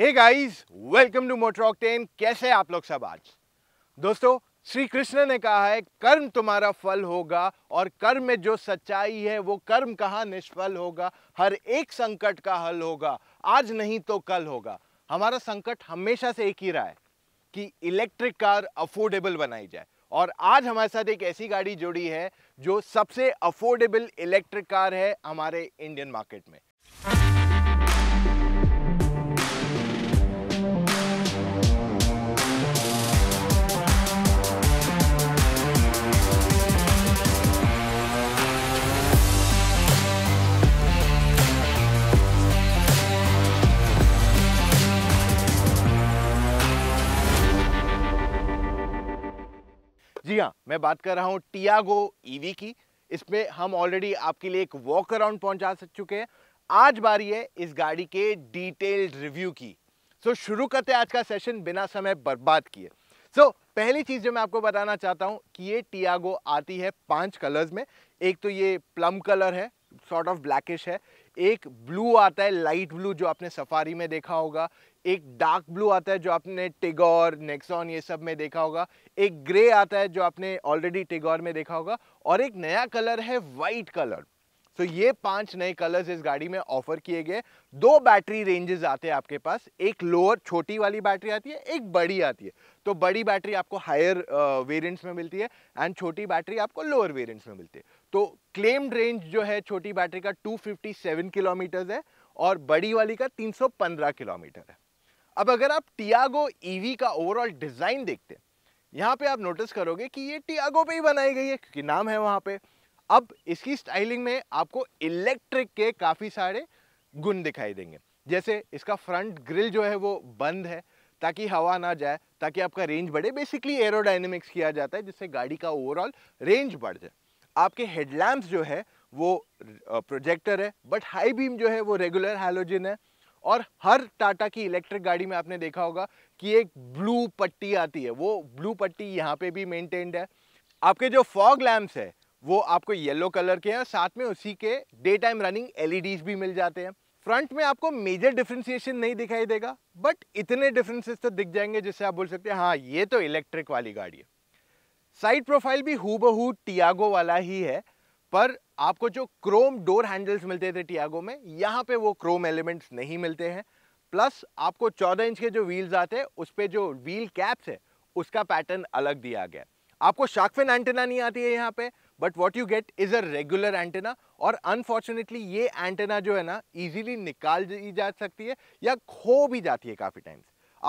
hey guys welcome to Motor Octane कैसे आप लोग सब आज दोस्तों श्री कृष्ण ने कहा है कर्म तुम्हारा फल होगा और कर्म में जो सच्चाई है वो कर्म कहाँ निष्फल होगा हर एक संकट का हल होगा आज नहीं तो कल होगा हमारा संकट हमेशा से एक ही रहा है कि इलेक्ट्रिक कार अफोर्डेबल बनाई जाए और आज हमारे साथ एक ऐसी गाड़ी जुड़ी है जो सबसे अफोर्डेबल इलेक्ट्रिक कार है हमारे इंडियन मार्केट में मैं बात कर रहा हूँ टियागो ईवी की इसमें हम ऑलरेडी आपके लिए एक वॉक अराउंड पहुंचा सक चुके हैं आज बारी है इस गाड़ी के डिटेल्ड रिव्यू की सो so, शुरू करते हैं आज का सेशन बिना समय बर्बाद किए सो so, पहली चीज़ जो मैं आपको बताना चाहता हूँ कि ये टियागो आती है पांच कलर्स में एक तो ये प्लम कलर है सॉर्ट ऑफ ब्लैकिश है एक ब्लू आता है लाइट ब्लू जो आपने सफारी में देखा होगा एक डार्क ब्लू आता है जो आपने टिगोर नेक्सॉन ये सब में देखा होगा एक ग्रे आता है जो आपने ऑलरेडी टिगोर में देखा होगा और एक नया कलर है वाइट कलर तो ये पांच नए कलर्स इस गाड़ी में ऑफर किए गए दो बैटरी रेंजेस आते हैं आपके पास एक लोअर छोटी वाली बैटरी आती है एक बड़ी आती है तो बड़ी बैटरी आपको हायर वेरिएंट्स में मिलती है एंड छोटी बैटरी आपको लोअर वेरिएंट्स में मिलती है तो क्लेम्ड रेंज जो है छोटी बैटरी का 257 किलोमीटर है और बड़ी वाली का 315 किलोमीटर है अब अगर आप टियागो ईवी e का ओवरऑल डिज़ाइन देखते हैं यहाँ पे आप नोटिस करोगे कि ये टियागो पे ही बनाई गई है क्योंकि नाम है वहाँ पे अब इसकी स्टाइलिंग में आपको इलेक्ट्रिक के काफ़ी सारे गुण दिखाई देंगे जैसे इसका फ्रंट ग्रिल जो है वो बंद है ताकि हवा ना जाए ताकि आपका रेंज बढ़े बेसिकली एरोडाइनमिक्स किया जाता है जिससे गाड़ी का ओवरऑल रेंज बढ़ जाए आपके हेडलैम्प जो है वो प्रोजेक्टर है बट हाई बीम जो है वो रेगुलर हेलोजन है और हर टाटा की इलेक्ट्रिक गाड़ी में आपने देखा होगा कि एक ब्लू पट्टी आती है वो ब्लू पट्टी यहाँ पे भी मेंटेन्ड है आपके जो फॉग लैम्प्स है वो आपको येलो कलर के हैं साथ में उसी के डे टाइम रनिंग एल भी मिल जाते हैं फ्रंट में आपको मेजर डिफ्रेंसिएशन नहीं दिखाई देगा बट इतने डिफरेंसेस तो दिख जाएंगे जिससे आप बोल सकते हैं हाँ ये तो इलेक्ट्रिक वाली गाड़ी है साइड प्रोफाइल भी हु बहू टियागो वाला ही है पर आपको जो क्रोम डोर हैंडल्स मिलते थे टियागो में यहाँ पे वो क्रोम एलिमेंट्स नहीं मिलते हैं प्लस आपको 14 इंच के जो व्हील्स आते हैं उस पर जो व्हील कैप्स है उसका पैटर्न अलग दिया गया आपको शार्कफिन एंटेना नहीं आती है यहाँ पे but what you get is a regular antenna और अनफॉर्चुनेटली ये एंटेना जो है ना इजिली निकाल दी जा सकती है या खो भी जाती है काफ़ी टाइम्स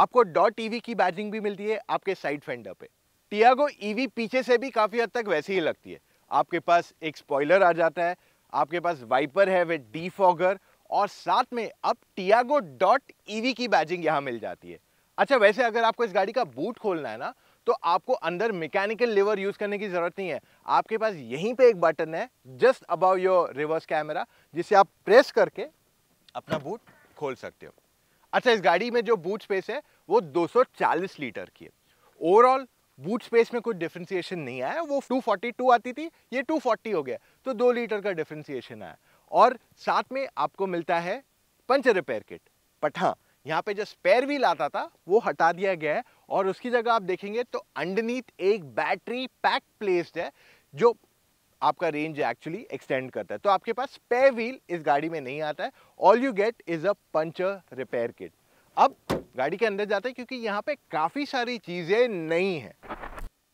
आपको डॉट टीवी की बैजिंग भी मिलती है आपके साइड फेंडर पे टियागो ईवी पीछे से भी काफ़ी हद तक वैसे ही लगती है आपके पास एक स्पॉइलर आ जाता है आपके पास वाइपर है विद डीफॉगर और साथ में अब टियागो डॉट ईवी की बैजिंग यहाँ मिल जाती है अच्छा वैसे अगर आपको इस गाड़ी का बूट खोलना है ना तो आपको अंदर मैकेनिकल लेवर यूज़ करने की ज़रूरत नहीं है आपके पास यहीं पे एक बटन है just above your reverse camera जिसे आप प्रेस करके अपना बूट खोल सकते हो अच्छा इस गाड़ी में जो बूट स्पेस है वो 240 लीटर की है ओवरऑल बूट स्पेस में कोई डिफ्रेंसीशन नहीं आया वो 242 आती थी ये 240 हो गया तो दो लीटर का डिफ्रेंसीशन आया और साथ में आपको मिलता है पंचर रिपेयर किट पठा यहाँ पे जो स्पेयर व्हील आता था वो हटा दिया गया है और उसकी जगह आप देखेंगे तो अंडरनीथ एक बैटरी पैक प्लेस्ड है जो आपका रेंज एक्चुअली एक्सटेंड करता है तो आपके पास स्पेयर व्हील इस गाड़ी में नहीं आता है all you get is a puncture repair kit अब गाड़ी के अंदर जाते हैं क्योंकि यहाँ पे काफ़ी सारी चीज़ें नई हैं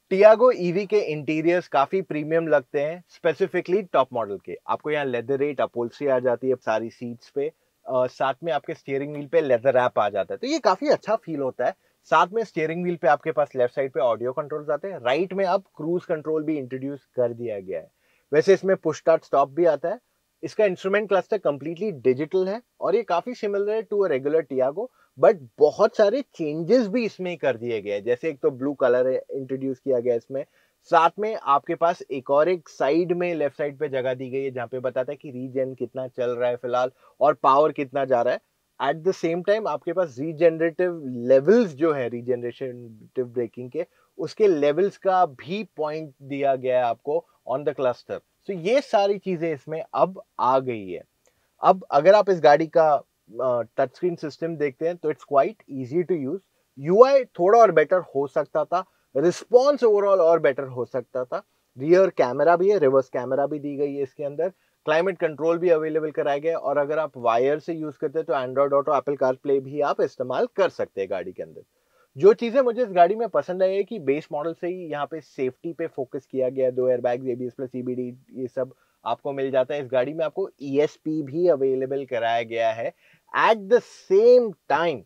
टियागो ईवी के इंटीरियर्स काफ़ी प्रीमियम लगते हैं स्पेसिफिकली टॉप मॉडल के आपको यहाँ लेदर रेट अपोलसी आ जाती है सारी सीट्स पे Uh, साथ में आपके स्टीयरिंग व्हील पे लेदर रैप आ जाता है तो ये काफ़ी अच्छा फील होता है साथ में स्टीयरिंग व्हील पे आपके पास लेफ्ट साइड पे ऑडियो कंट्रोल्स आते हैं राइट में अब क्रूज कंट्रोल भी इंट्रोड्यूस कर दिया गया है वैसे इसमें पुश स्टार्ट स्टॉप भी आता है इसका इंस्ट्रूमेंट क्लस्टर कंप्लीटली डिजिटल है और ये काफ़ी सिमिलर है to a regular Tiago but बहुत सारे चेंजेस भी इसमें कर दिए गए जैसे एक तो ब्लू कलर इंट्रोड्यूस किया गया इसमें साथ में आपके पास एक और एक साइड में लेफ्ट साइड पे जगह दी गई है जहाँ पे बताता है कि रीजन कितना चल रहा है फिलहाल और पावर कितना जा रहा है एट द सेम टाइम आपके पास रीजनरेटिव लेवल्स जो है रीजनरेटिव ब्रेकिंग के उसके लेवल्स का भी पॉइंट दिया गया है आपको ऑन द क्लस्टर सो ये सारी चीज़ें इसमें अब आ गई है अब अगर आप इस गाड़ी का टच स्क्रीन सिस्टम देखते हैं तो it's quite easy to use you थोड़ा और बेटर हो सकता था रिस्पॉन्स ओवरऑल और बेटर हो सकता था रियर कैमरा भी है रिवर्स कैमरा भी दी गई है इसके अंदर क्लाइमेट कंट्रोल भी अवेलेबल कराया गया और अगर आप वायर से यूज़ करते हैं तो Android Auto Apple CarPlay भी आप इस्तेमाल कर सकते हैं गाड़ी के अंदर जो चीज़ें मुझे इस गाड़ी में पसंद आई है कि बेस मॉडल से ही यहाँ पे सेफ्टी पे फोकस किया गया दो बैग एबीएस प्लस सीबीडी ये सब आपको मिल जाता है इस गाड़ी में आपको ईएसपी e भी अवेलेबल कराया गया है एट द सेम टाइम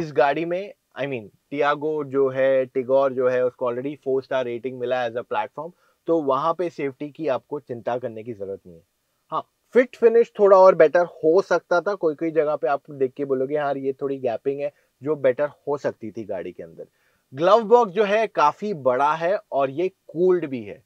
इस गाड़ी में आई मीन टियागो जो है टिगोर जो है उसको ऑलरेडी फोर स्टार रेटिंग मिला एज अ प्लेटफॉर्म तो वहाँ पे सेफ्टी की आपको चिंता करने की ज़रूरत नहीं है हाँ फिट फिनिश थोड़ा और बेटर हो सकता था कोई कोई जगह पे आप देख के बोलोगे यार हाँ, ये थोड़ी गैपिंग है जो बेटर हो सकती थी गाड़ी के अंदर ग्लव बॉक्स जो है काफी बड़ा है और ये कूल्ड भी है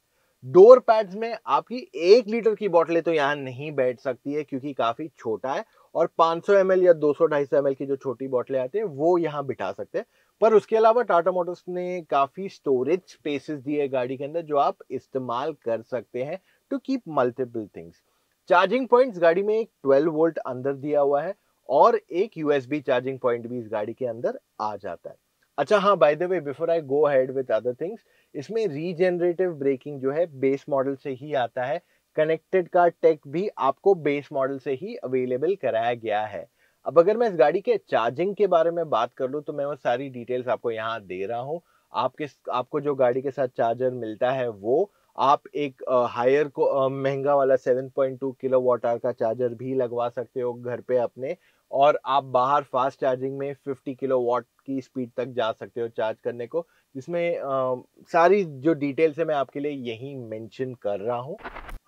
डोर पैड्स में आपकी एक लीटर की बॉटलें तो यहाँ नहीं बैठ सकती है क्योंकि काफी छोटा है और 500 सौ या 200 सौ ml की जो छोटी बॉटलें आती है वो यहाँ बिठा सकते हैं पर उसके अलावा टाटा मोटर्स ने काफ़ी स्टोरेज स्पेसेस दिए है गाड़ी के अंदर जो आप इस्तेमाल कर सकते हैं to keep multiple things charging points गाड़ी में एक 12 वोल्ट अंदर दिया हुआ है और एक यूएसबी चार्जिंग पॉइंट भी इस गाड़ी के अंदर आ जाता है अच्छा हाँ by the way before I go head with other things इसमें रीजेनरेटिव ब्रेकिंग जो है बेस मॉडल से ही आता है कनेक्टेड कार टेक भी आपको बेस मॉडल से ही अवेलेबल कराया गया है अब अगर मैं इस गाड़ी के चार्जिंग के बारे में बात कर लूँ तो मैं वो सारी डिटेल्स आपको यहाँ दे रहा हूँ आपके आपको जो गाड़ी के साथ चार्जर मिलता है वो आप एक हायर को महंगा वाला 7.2 किलो वॉट का चार्जर भी लगवा सकते हो घर पे अपने और आप बाहर फास्ट चार्जिंग में 50 किलो वॉट की स्पीड तक जा सकते हो चार्ज करने को जिसमें आ, सारी जो डिटेल्स है मैं आपके लिए यही मेंशन कर रहा हूँ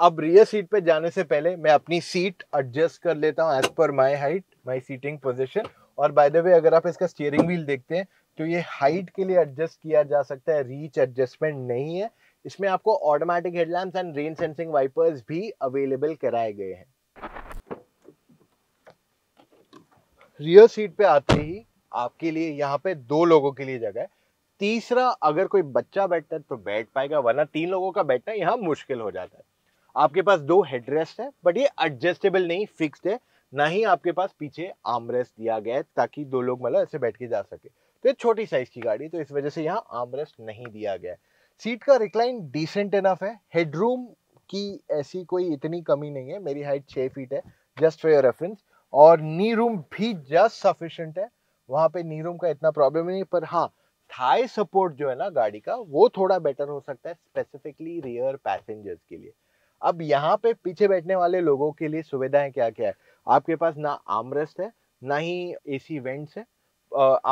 अब रियर सीट पे जाने से पहले मैं अपनी सीट एडजस्ट कर लेता हूँ as per my height my seating position और बाय द वे अगर आप इसका स्टीयरिंग व्हील देखते हैं तो ये हाइट के लिए एडजस्ट किया जा सकता है रीच एडजस्टमेंट नहीं है इसमें आपको automatic headlamp and rain sensing wipers भी अवेलेबल कराए गए हैं रियर सीट पे आते ही आपके लिए यहाँ पे दो लोगों के लिए जगह है तीसरा अगर कोई बच्चा बैठता है तो बैठ पाएगा वरना तीन लोगों का बैठना यहाँ मुश्किल हो जाता है आपके पास दो हेडरेस्ट है बट ये एडजस्टेबल नहीं फिक्स्ड है ना ही आपके पास पीछे आमरेस्ट दिया गया है ताकि दो लोग मतलब ऐसे बैठ के जा सके तो ये छोटी साइज की गाड़ी तो इस वजह से यहाँ आमरेस्ट नहीं दिया गया है सीट का रिक्लाइन डिसेंट इनफ है हेडरूम की ऐसी कोई इतनी कमी नहीं है मेरी हाइट छः फीट है जस्ट फॉर योर रेफरेंस और नी रूम भी जस्ट सफिशेंट है वहाँ पे नी रूम का इतना प्रॉब्लम नहीं पर हाँ थाई सपोर्ट जो है ना गाड़ी का वो थोड़ा बेटर हो सकता है स्पेसिफिकली रियर पैसेंजर्स के लिए अब यहाँ पे पीछे बैठने वाले लोगों के लिए सुविधाएं क्या क्या है आपके पास ना आमरेस्ट है ना ही ए सी वेंट्स है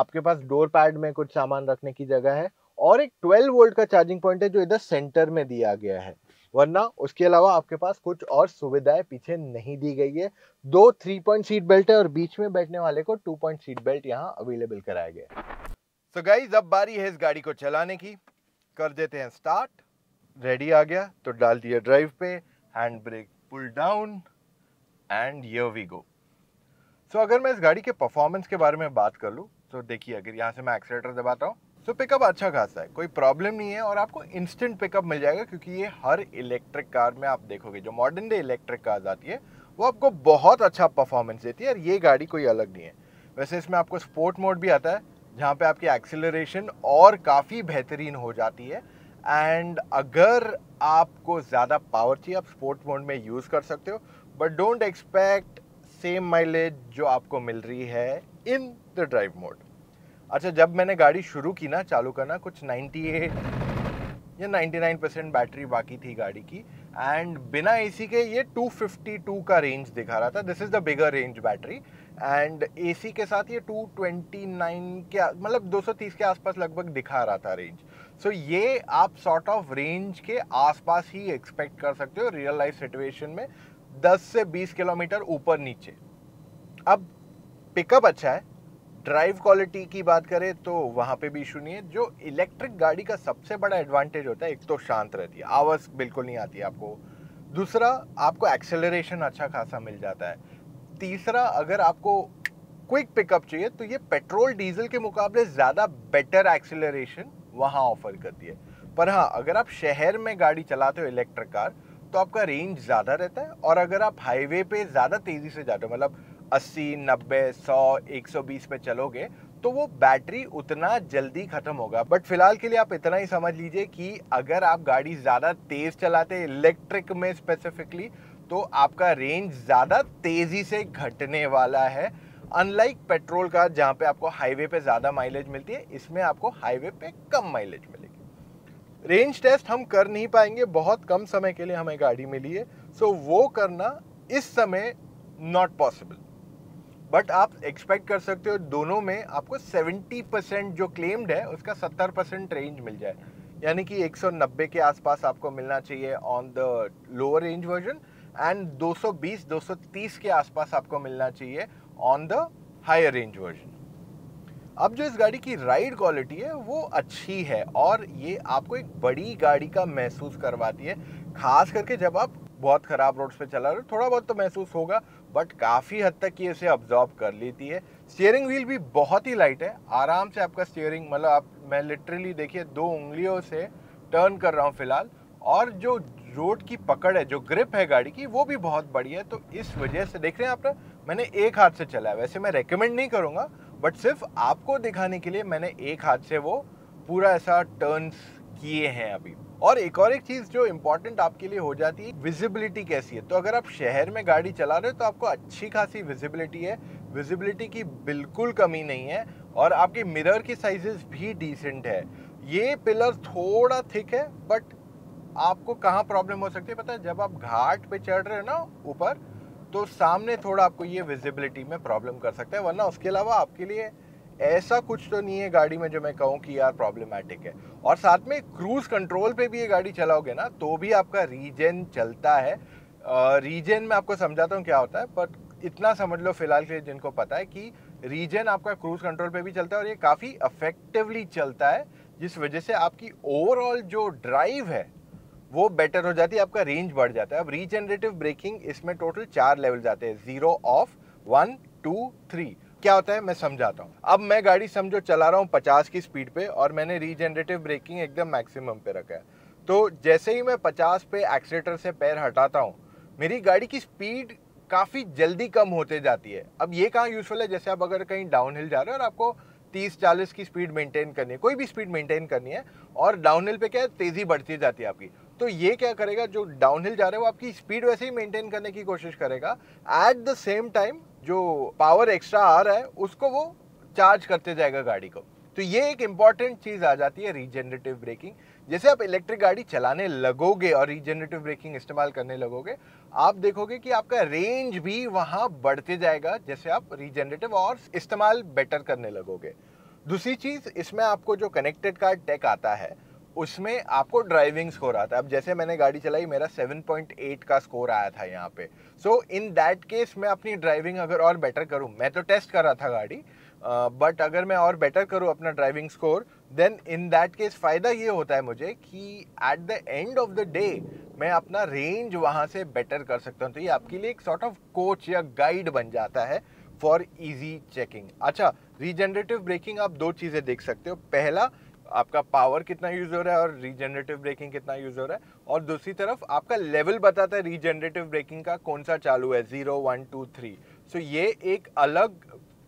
आपके पास डोर पैड में कुछ सामान रखने की जगह है और एक 12 वोल्ट का चार्जिंग पॉइंट है जो इधर सेंटर में दिया गया है वरना उसके अलावा आपके पास कुछ और सुविधाएं पीछे नहीं दी गई है दो थ्री पॉइंट सीट बेल्ट है और बीच में बैठने वाले को टू पॉइंट सीट बेल्ट यहाँ अवेलेबल कराया गया सो गाइज अब बारी है इस गाड़ी को चलाने की कर देते हैं स्टार्ट रेडी आ गया तो डाल दिया ड्राइव पे hand brake pull down and here we go so अगर मैं इस गाड़ी के परफॉर्मेंस के बारे में बात कर लूँ तो देखिए अगर यहाँ से मैं एक्सेलेटर दबाता हूँ सो पिकअप अच्छा खासा है कोई प्रॉब्लम नहीं है और आपको इंस्टेंट पिकअप मिल जाएगा क्योंकि ये हर इलेक्ट्रिक कार में आप देखोगे जो मॉडर्न डे इलेक्ट्रिक कार्स आती है वो आपको बहुत अच्छा परफॉर्मेंस देती है और ये गाड़ी कोई अलग नहीं है वैसे इसमें आपको स्पोर्ट मोड भी आता है जहाँ पे आपकी एक्सेलरेशन और काफ़ी बेहतरीन हो जाती है एंड अगर आपको ज़्यादा पावर चाहिए आप स्पोर्ट मोड में यूज़ कर सकते हो but don't expect same mileage जो आपको मिल रही है इन द ड्राइव मोड अच्छा जब मैंने गाड़ी शुरू की ना चालू करना कुछ 98 या 99 परसेंट बैटरी बाकी थी गाड़ी की एंड बिना एसी के ये 252 का रेंज दिखा रहा था this is the bigger range battery and AC के साथ ये 229 के मतलब 230 के आसपास लगभग दिखा रहा था रेंज सो so, ये आप सॉर्ट ऑफ रेंज के आसपास ही एक्सपेक्ट कर सकते हो रियल लाइफ सिचुएशन में 10 से 20 किलोमीटर ऊपर नीचे अब पिकअप अच्छा है ड्राइव क्वालिटी की बात करें तो वहाँ पे भी इशू नहीं है जो इलेक्ट्रिक गाड़ी का सबसे बड़ा एडवांटेज होता है एक तो शांत रहती है आवाज़ बिल्कुल नहीं आती आपको दूसरा आपको एक्सेलरेशन अच्छा खासा मिल जाता है तीसरा अगर आपको क्विक पिकअप चाहिए तो ये पेट्रोल डीजल के मुकाबले ज़्यादा बेटर एक्सेलरेशन वहाँ ऑफर करती है पर हाँ अगर आप शहर में गाड़ी चलाते हो इलेक्ट्रिक कार तो आपका रेंज ज़्यादा रहता है और अगर आप हाईवे पे ज़्यादा तेज़ी से जाते हो मतलब अस्सी नब्बे सौ एक सौ बीस पे चलोगे तो वो बैटरी उतना जल्दी ख़त्म होगा बट फिलहाल के लिए आप इतना ही समझ लीजिए कि अगर आप गाड़ी ज़्यादा तेज़ चलाते इलेक्ट्रिक में स्पेसिफिकली तो आपका रेंज ज़्यादा तेज़ी से घटने वाला है अनलाइक पेट्रोल का जहां पे आपको हाईवे पे ज़्यादा माइलेज मिलती है इसमें आपको हाईवे पे कम माइलेज मिलेगी रेंज टेस्ट हम कर नहीं पाएंगे बहुत कम समय के लिए हमें गाड़ी मिली है सो so, वो करना इस समय नॉट पॉसिबल बट आप एक्सपेक्ट कर सकते हो दोनों में आपको 70 परसेंट जो क्लेम्ड है उसका 70 परसेंट रेंज मिल जाए यानी कि 190 के आसपास आपको मिलना चाहिए on the lower range version and 220 230 के आसपास आपको मिलना चाहिए on the higher range version अब जो इस गाड़ी की राइड क्वालिटी है वो अच्छी है और ये आपको एक बड़ी गाड़ी का महसूस करवाती है खास करके जब आप बहुत ख़राब रोड्स पे चला रहे हो थोड़ा बहुत तो महसूस होगा बट काफ़ी हद तक ये इसे ऑब्जॉर्ब कर लेती है स्टेयरिंग व्हील भी बहुत ही लाइट है आराम से आपका स्टेयरिंग मतलब आप मैं लिटरली देखिए दो उंगलियों से टर्न कर रहा हूँ फिलहाल और जो रोड की पकड़ है जो ग्रिप है गाड़ी की वो भी बहुत बढ़िया है तो इस वजह से देख रहे हैं आप मैंने एक हाथ से चलाया वैसे मैं रेकमेंड नहीं करूँगा बट सिर्फ आपको दिखाने के लिए मैंने एक हाथ से वो पूरा ऐसा टर्न्स किए हैं अभी और एक और एक चीज़ जो इम्पोर्टेंट आपके लिए हो जाती है विजिबिलिटी कैसी है तो अगर आप शहर में गाड़ी चला रहे हो तो आपको अच्छी खासी विजिबिलिटी है विजिबिलिटी की बिल्कुल कमी नहीं है और आपके मिरर की साइजेस भी डिसेंट है ये पिलर थोड़ा थिक है बट आपको कहाँ प्रॉब्लम हो सकती है पता है जब आप घाट पे चढ़ रहे हो ना ऊपर तो सामने थोड़ा आपको ये विजिबिलिटी में प्रॉब्लम कर सकता है वरना उसके अलावा आपके लिए ऐसा कुछ तो नहीं है गाड़ी में जो मैं कहूँ कि यार प्रॉब्लमेटिक है और साथ में क्रूज़ कंट्रोल पे भी ये गाड़ी चलाओगे ना तो भी आपका रीजन चलता है रीजन में आपको समझाता हूँ क्या होता है बट इतना समझ लो फिलहाल के लिए जिनको पता है कि रीजन आपका क्रूज़ कंट्रोल पे भी चलता है और ये काफ़ी अफेक्टिवली चलता है जिस वजह से आपकी ओवरऑल जो ड्राइव है वो बेटर हो जाती है आपका रेंज बढ़ जाता है अब रीजनरेटिव ब्रेकिंग इसमें टोटल चार लेवल जाते हैं zero off one two three क्या होता है मैं समझाता हूँ अब मैं गाड़ी समझो चला रहा हूँ पचास की स्पीड पे और मैंने रीजनरेटिव ब्रेकिंग एकदम मैक्सिमम पे रखा है तो जैसे ही मैं पचास पे एक्सीटर से पैर हटाता हूँ मेरी गाड़ी की स्पीड काफ़ी जल्दी कम होते जाती है अब ये कहाँ यूजफुल है जैसे आप अगर कहीं डाउन हिल जा रहे हो और आपको 30-40 की स्पीड मेंटेन करनी है कोई भी स्पीड मेंटेन करनी है और डाउन हिल पर क्या है तेज़ी बढ़ती जाती है आपकी तो ये क्या करेगा जो डाउन हिल जा रहे हो आपकी स्पीड वैसे ही मेंटेन करने की कोशिश करेगा एट द सेम टाइम जो पावर एक्स्ट्रा आ रहा है उसको वो चार्ज करते जाएगा गाड़ी को तो ये एक इंपॉर्टेंट चीज़ आ जाती है रीजेनरेटिव ब्रेकिंग जैसे आप इलेक्ट्रिक गाड़ी चलाने लगोगे और रीजेनरेटिव ब्रेकिंग इस्तेमाल करने लगोगे आप देखोगे कि आपका रेंज भी वहां बढ़ते जाएगा जैसे आप रीजेनरेटिव और इस्तेमाल बेटर करने लगोगे दूसरी चीज़ इसमें आपको जो कनेक्टेड कार्ड टेक आता है उसमें आपको ड्राइविंग स्कोर आता है अब जैसे मैंने गाड़ी चलाई मेरा 7.8 का स्कोर आया था यहाँ पे सो इन दैट केस मैं अपनी ड्राइविंग अगर और बेटर करूँ मैं तो टेस्ट कर रहा था गाड़ी बट uh, अगर मैं और बेटर करूँ अपना driving score then in that case फ़ायदा ये होता है मुझे कि at the end of the day मैं अपना रेंज वहाँ से बेटर कर सकता हूँ तो ये आपके लिए एक सॉर्ट ऑफ कोच या गाइड बन जाता है फॉर ईजी चेकिंग अच्छा रीजनरेटिव ब्रेकिंग आप दो चीज़ें देख सकते हो पहला आपका पावर कितना यूज़ हो रहा है और रीजनरेटिव ब्रेकिंग कितना यूज़ हो रहा है और दूसरी तरफ आपका लेवल बताता है रीजनरेटिव ब्रेकिंग का कौन सा चालू है zero one two three so ये एक अलग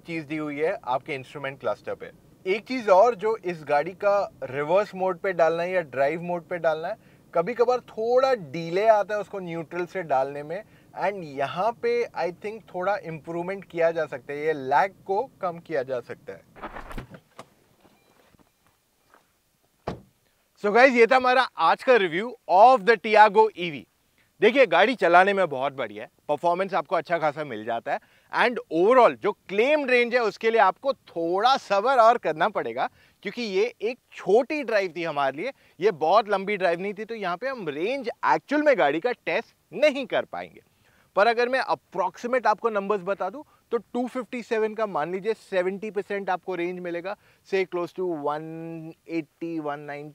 चीज़ दी हुई है आपके इंस्ट्रूमेंट क्लस्टर पे एक चीज़ और जो इस गाड़ी का रिवर्स मोड पे डालना है या ड्राइव मोड पे डालना है कभी कभार थोड़ा डीले आता है उसको न्यूट्रल से डालने में एंड यहाँ पे आई थिंक थोड़ा इम्प्रूवमेंट किया जा सकता है ये लैग को कम किया जा सकता है सो so गाइज ये था हमारा आज का review of the Tiago EV देखिए गाड़ी चलाने में बहुत बढ़िया है परफॉर्मेंस आपको अच्छा खासा मिल जाता है एंड ओवरऑल जो क्लेम रेंज है उसके लिए आपको थोड़ा सबर और करना पड़ेगा क्योंकि ये एक छोटी ड्राइव थी हमारे लिए ये बहुत लंबी ड्राइव नहीं थी तो यहाँ पे हम रेंज एक्चुअल में गाड़ी का टेस्ट नहीं कर पाएंगे पर अगर मैं अप्रॉक्सीमेट आपको नंबर्स बता दूँ तो 257 का मान लीजिए 70 परसेंट आपको रेंज मिलेगा से क्लोज टू 180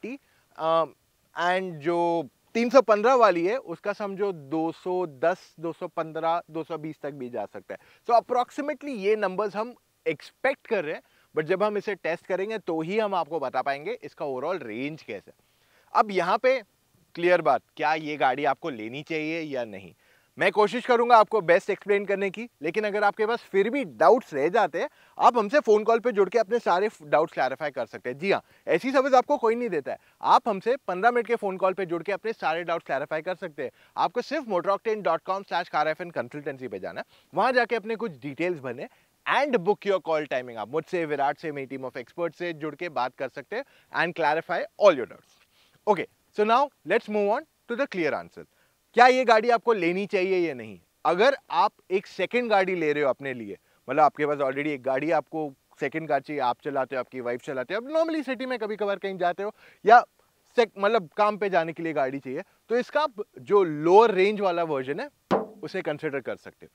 190 एंड um, जो 315 वाली है उसका समझो 210, 215, 220 तक भी जा सकता है सो so, अप्रॉक्सीमेटली ये नंबर्स हम एक्सपेक्ट कर रहे हैं बट जब हम इसे टेस्ट करेंगे तो ही हम आपको बता पाएंगे इसका ओवरऑल रेंज कैसे अब यहाँ पे क्लियर बात क्या ये गाड़ी आपको लेनी चाहिए या नहीं मैं कोशिश करूंगा आपको बेस्ट एक्सप्लेन करने की लेकिन अगर आपके पास फिर भी डाउट्स रह जाते हैं आप हमसे फ़ोन कॉल पे जुड़ के अपने सारे डाउट्स क्लैरिफाई कर सकते हैं जी हाँ ऐसी सर्विस आपको कोई नहीं देता है आप हमसे 15 मिनट के फ़ोन कॉल पे जुड़ के अपने सारे डाउट्स क्लैरिफाई कर सकते हैं आपको सिर्फ motoroctane dot com slash car F N consultancy पर जाना वहां वहाँ जाके अपने कुछ डिटेल्स भरने and book your call timing आप मुझसे विराट से मेरी टीम ऑफ एक्सपर्ट से जुड़ के बात कर सकते हैं and clarify all your doubts okay so now let's move on to the clear answer क्या ये गाड़ी आपको लेनी चाहिए या नहीं अगर आप एक सेकेंड गाड़ी ले रहे हो अपने लिए मतलब आपके पास ऑलरेडी एक गाड़ी आपको सेकेंड कार चाहिए आप चलाते हो आपकी वाइफ चलाते हो आप नॉर्मली सिटी में कभी कभार कहीं जाते हो या मतलब काम पे जाने के लिए गाड़ी चाहिए तो इसका जो लोअर रेंज वाला वर्जन है उसे कंसिडर कर सकते हो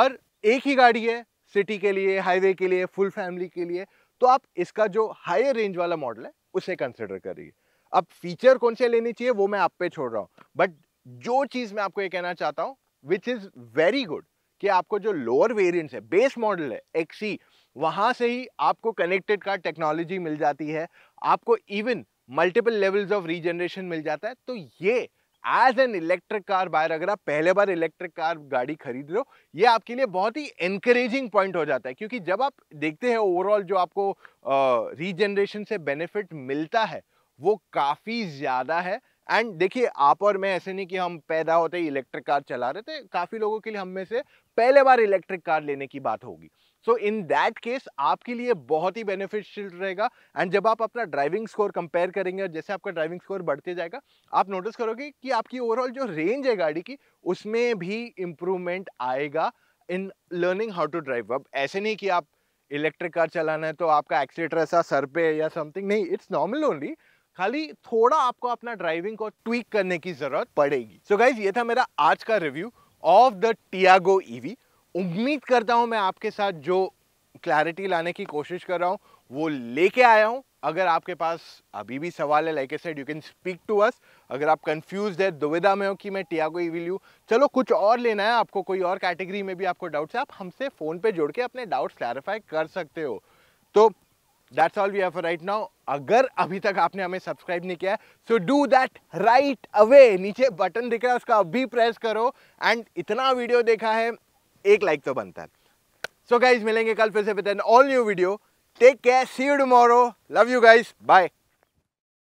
पर एक ही गाड़ी है सिटी के लिए हाईवे के लिए फुल फैमिली के लिए तो आप इसका जो हायर रेंज वाला मॉडल है उसे कंसिडर करिए अब फीचर कौन से लेने चाहिए वो मैं आप पे छोड़ रहा हूँ बट जो चीज़ मैं आपको ये कहना चाहता हूं विच इज़ वेरी गुड कि आपको जो लोअर वेरियंट है बेस मॉडल है एक्सी e, वहां से ही आपको कनेक्टेड कार टेक्नोलॉजी मिल जाती है आपको even multiple levels of regeneration मिल जाता है तो ये as an electric car buyer अगर आप पहले बार इलेक्ट्रिक कार गाड़ी खरीद रहे हो ये आपके लिए बहुत ही एनकरेजिंग पॉइंट हो जाता है क्योंकि जब आप देखते हैं ओवरऑल जो आपको रीजनरेशन uh, से बेनिफिट मिलता है वो काफ़ी ज़्यादा है एंड देखिए आप और मैं ऐसे नहीं कि हम पैदा होते ही इलेक्ट्रिक कार चला रहे थे काफ़ी लोगों के लिए हम में से पहले बार इलेक्ट्रिक कार लेने की बात होगी सो इन दैट केस आपके लिए बहुत ही बेनिफिशियल रहेगा एंड जब आप अपना ड्राइविंग स्कोर कंपेयर करेंगे और जैसे आपका ड्राइविंग स्कोर बढ़ते जाएगा आप नोटिस करोगे कि आपकी ओवरऑल जो रेंज है गाड़ी की उसमें भी इम्प्रूवमेंट आएगा in learning how to drive अब ऐसे नहीं कि आप इलेक्ट्रिक कार चलाना है तो आपका एक्सीटर ऐसा सर पे या समथिंग नहीं इट्स नॉर्मल ओनली खाली थोड़ा आपको अपना ड्राइविंग को ट्वीक करने की ज़रूरत पड़ेगी सो so गाइज ये था मेरा आज का review of the Tiago EV उम्मीद करता हूँ मैं आपके साथ जो क्लैरिटी लाने की कोशिश कर रहा हूँ वो लेके आया हूँ अगर आपके पास अभी भी सवाल है like said you can speak to us अगर आप कंफ्यूज है दुविधा में हो कि मैं टियागो ईवी लूँ चलो कुछ और लेना है आपको कोई और कैटेगरी में भी आपको डाउट्स है आप हमसे फ़ोन पे जोड़ के अपने डाउट्स क्लैरिफाई कर सकते हो तो that's all we have right now अगर अभी तक आपने हमें सब्सक्राइब नहीं किया so do that right away नीचे बटन दिख रहा है उसका अभी प्रेस करो एंड इतना वीडियो देखा है एक लाइक तो बनता है सो so गाइज मिलेंगे कल फिर से with an all new video take care see you tomorrow love you guys bye